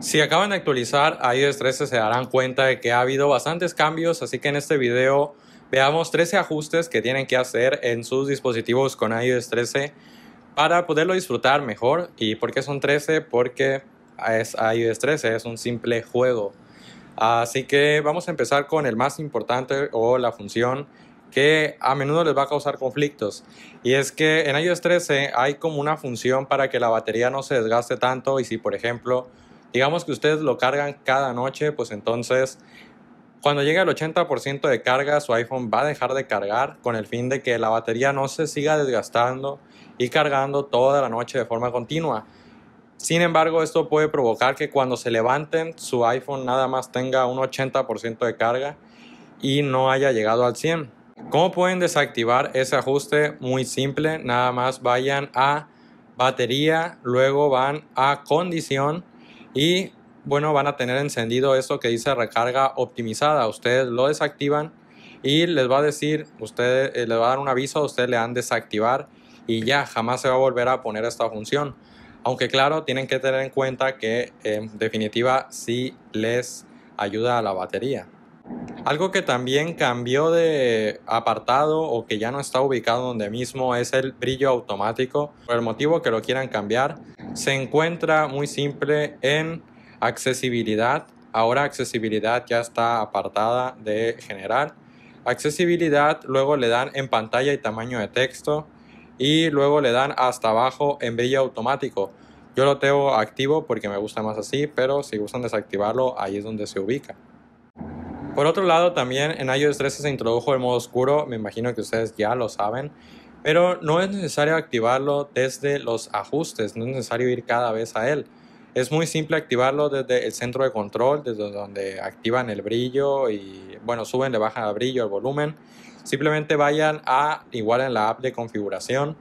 Si acaban de actualizar iOS 13 se darán cuenta de que ha habido bastantes cambios, así que en este video veamos 13 ajustes que tienen que hacer en sus dispositivos con iOS 13 para poderlo disfrutar mejor. ¿Y por qué son 13? Porque es iOS 13, es un simple juego. Así que vamos a empezar con el más importante o la función que a menudo les va a causar conflictos. Y es que en iOS 13 hay como una función para que la batería no se desgaste tanto y si por ejemplo digamos que ustedes lo cargan cada noche, pues entonces cuando llegue al 80% de carga su iPhone va a dejar de cargar con el fin de que la batería no se siga desgastando y cargando toda la noche de forma continua. Sin embargo, esto puede provocar que cuando se levanten su iPhone nada más tenga un 80% de carga y no haya llegado al 100%. ¿Cómo pueden desactivar ese ajuste? Muy simple, nada más vayan a batería, luego van a condición y bueno, van a tener encendido eso que dice recarga optimizada. Ustedes lo desactivan y les va a decir, ustedes eh, les va a dar un aviso, ustedes le dan desactivar y ya jamás se va a volver a poner esta función. Aunque claro, tienen que tener en cuenta que eh, en definitiva sí les ayuda a la batería. Algo que también cambió de apartado o que ya no está ubicado donde mismo es el brillo automático. Por el motivo que lo quieran cambiar, se encuentra muy simple en accesibilidad. Ahora accesibilidad ya está apartada de general. Accesibilidad luego le dan en pantalla y tamaño de texto y luego le dan hasta abajo en brillo automático. Yo lo tengo activo porque me gusta más así, pero si gustan desactivarlo, ahí es donde se ubica. Por otro lado, también en iOS 13 se introdujo el modo oscuro, me imagino que ustedes ya lo saben pero no es necesario activarlo desde los ajustes, no es necesario ir cada vez a él. Es muy simple activarlo desde el centro de control, desde donde activan el brillo y, bueno, suben, le bajan el brillo, el volumen. Simplemente vayan a, igual en la app de configuración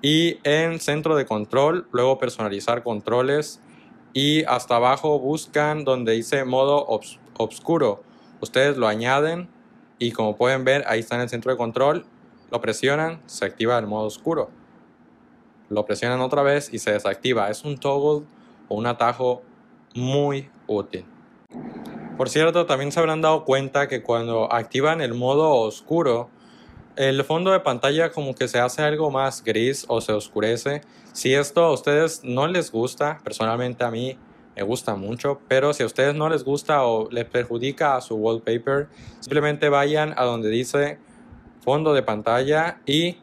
y en centro de control, luego personalizar controles y hasta abajo buscan donde dice modo oscuro. Ustedes lo añaden y como pueden ver ahí está en el centro de control lo presionan, se activa el modo oscuro. Lo presionan otra vez y se desactiva. Es un toggle o un atajo muy útil. Por cierto, también se habrán dado cuenta que cuando activan el modo oscuro, el fondo de pantalla como que se hace algo más gris o se oscurece. Si esto a ustedes no les gusta, personalmente a mí me gusta mucho, pero si a ustedes no les gusta o les perjudica a su wallpaper, simplemente vayan a donde dice fondo de pantalla y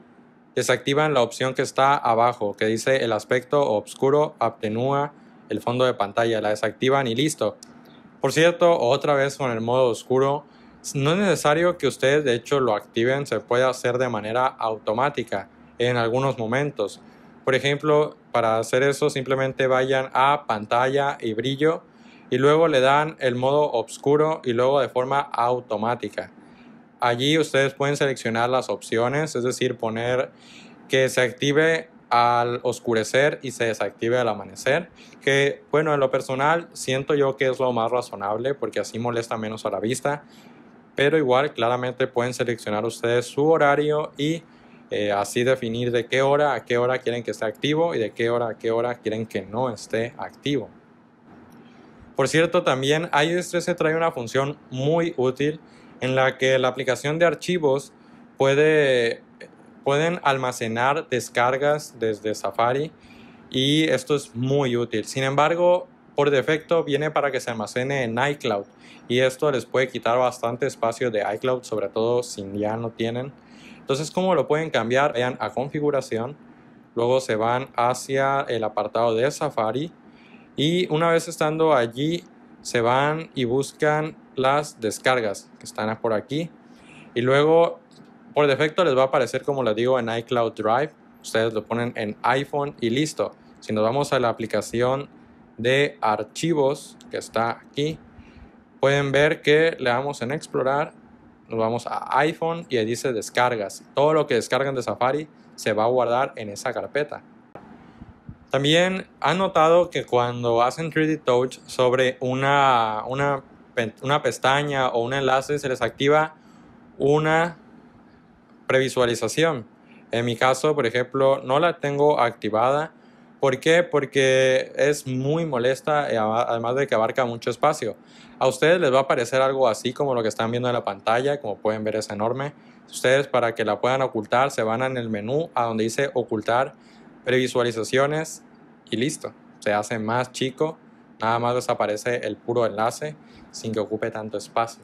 desactivan la opción que está abajo, que dice el aspecto oscuro atenúa el fondo de pantalla. La desactivan y listo. Por cierto, otra vez con el modo oscuro, no es necesario que ustedes de hecho lo activen, se puede hacer de manera automática en algunos momentos. Por ejemplo, para hacer eso simplemente vayan a pantalla y brillo y luego le dan el modo oscuro y luego de forma automática. Allí ustedes pueden seleccionar las opciones, es decir, poner que se active al oscurecer y se desactive al amanecer, que bueno, en lo personal siento yo que es lo más razonable porque así molesta menos a la vista, pero igual claramente pueden seleccionar ustedes su horario y eh, así definir de qué hora a qué hora quieren que esté activo y de qué hora a qué hora quieren que no esté activo. Por cierto, también iOS 13 trae una función muy útil en la que la aplicación de archivos puede, pueden almacenar descargas desde Safari y esto es muy útil. Sin embargo, por defecto viene para que se almacene en iCloud y esto les puede quitar bastante espacio de iCloud, sobre todo si ya no tienen. Entonces, ¿cómo lo pueden cambiar? Vayan a configuración, luego se van hacia el apartado de Safari y una vez estando allí, se van y buscan las descargas que están por aquí. Y luego, por defecto, les va a aparecer, como les digo, en iCloud Drive. Ustedes lo ponen en iPhone y listo. Si nos vamos a la aplicación de archivos que está aquí, pueden ver que le damos en explorar, nos vamos a iPhone y ahí dice descargas. Todo lo que descargan de Safari se va a guardar en esa carpeta. También han notado que cuando hacen 3D Touch sobre una, una una pestaña o un enlace, se les activa una previsualización. En mi caso, por ejemplo, no la tengo activada. ¿Por qué? Porque es muy molesta, eh, además de que abarca mucho espacio. A ustedes les va a aparecer algo así como lo que están viendo en la pantalla, como pueden ver es enorme. Ustedes para que la puedan ocultar se van en el menú a donde dice ocultar previsualizaciones y listo. Se hace más chico, nada más desaparece el puro enlace sin que ocupe tanto espacio.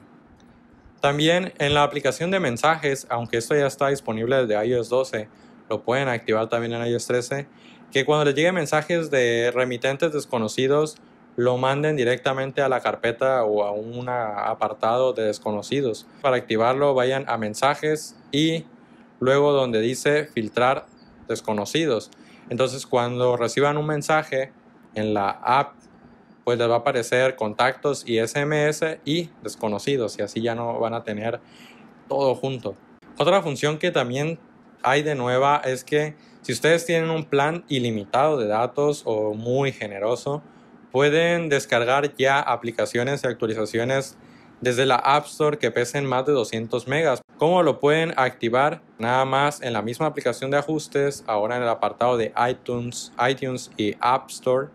También en la aplicación de mensajes, aunque esto ya está disponible desde iOS 12, lo pueden activar también en iOS 13, que cuando les lleguen mensajes de remitentes desconocidos, lo manden directamente a la carpeta o a un apartado de desconocidos. Para activarlo vayan a mensajes y luego donde dice filtrar desconocidos. Entonces cuando reciban un mensaje en la app pues les va a aparecer contactos y SMS y desconocidos y así ya no van a tener todo junto. Otra función que también hay de nueva es que si ustedes tienen un plan ilimitado de datos o muy generoso, pueden descargar ya aplicaciones y actualizaciones desde la App Store que pesen más de 200 megas. ¿Cómo lo pueden activar? Nada más en la misma aplicación de ajustes, ahora en el apartado de iTunes, iTunes y App Store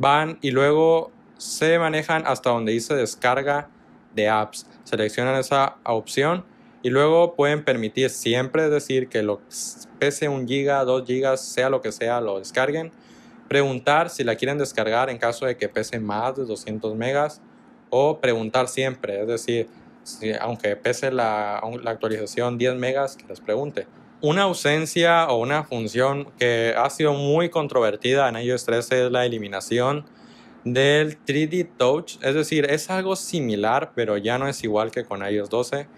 van y luego se manejan hasta donde dice descarga de apps. Seleccionan esa opción y luego pueden permitir siempre es decir que lo pese un giga, dos gigas, sea lo que sea, lo descarguen. Preguntar si la quieren descargar en caso de que pese más de 200 megas o preguntar siempre, es decir, aunque pese la, actualización 10 megas, que les pregunte. Una ausencia o una función que ha sido muy controvertida en iOS 13 es la eliminación del 3D Touch, es decir, es algo similar, pero ya no es igual que con iOS 12.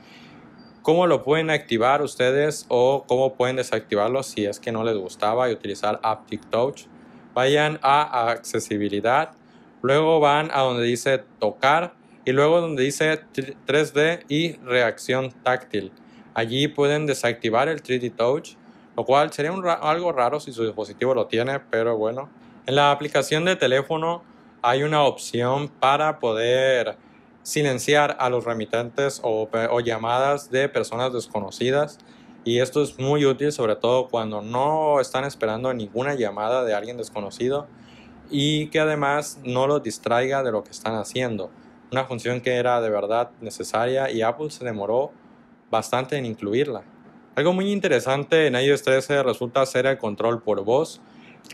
¿Cómo lo pueden activar ustedes o cómo pueden desactivarlo si es que no les gustaba y utilizar Aptic Touch? Vayan a accesibilidad, luego van a donde dice tocar y luego donde dice 3D y reacción táctil. Allí pueden desactivar el 3D Touch, lo cual sería algo raro si su dispositivo lo tiene, pero bueno. En la aplicación de teléfono hay una opción para poder silenciar a los remitentes o, o llamadas de personas desconocidas. Y esto es muy útil, sobre todo cuando no están esperando ninguna llamada de alguien desconocido y que además no los distraiga de lo que están haciendo. Una función que era de verdad necesaria y Apple se demoró bastante en incluirla. Algo muy interesante en iOS 13 resulta ser el control por voz,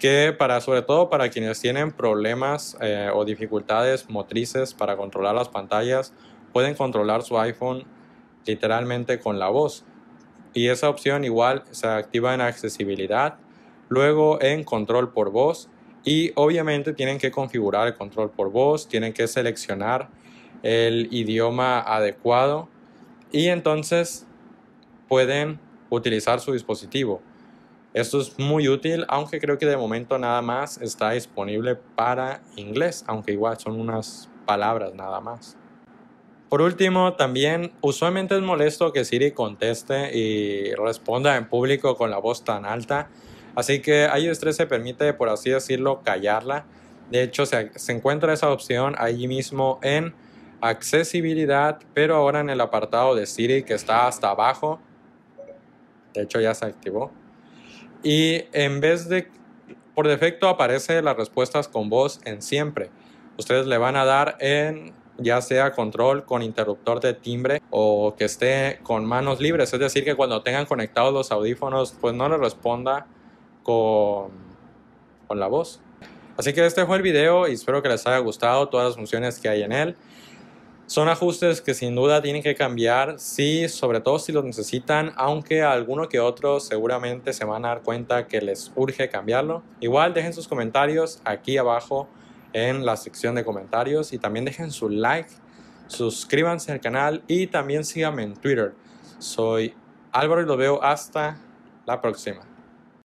que para sobre todo para quienes tienen problemas eh, o dificultades motrices para controlar las pantallas, pueden controlar su iPhone literalmente con la voz. Y esa opción igual se activa en accesibilidad, luego en control por voz y obviamente tienen que configurar el control por voz, tienen que seleccionar el idioma adecuado y entonces pueden utilizar su dispositivo. Esto es muy útil, aunque creo que de momento nada más está disponible para inglés, aunque igual son unas palabras nada más. Por último, también usualmente es molesto que Siri conteste y responda en público con la voz tan alta, así que iOS 3 se permite, por así decirlo, callarla. De hecho, se, se encuentra esa opción allí mismo en accesibilidad, pero ahora en el apartado de Siri que está hasta abajo, de hecho ya se activó, y en vez de, por defecto aparece las respuestas con voz en siempre. Ustedes le van a dar en ya sea control con interruptor de timbre o que esté con manos libres, es decir, que cuando tengan conectados los audífonos, pues no le responda con, con la voz. Así que este fue el video y espero que les haya gustado todas las funciones que hay en él. Son ajustes que sin duda tienen que cambiar, sí, sobre todo si los necesitan, aunque a alguno que otro seguramente se van a dar cuenta que les urge cambiarlo. Igual dejen sus comentarios aquí abajo en la sección de comentarios y también dejen su like, suscríbanse al canal y también síganme en Twitter. Soy Álvaro y lo veo hasta la próxima.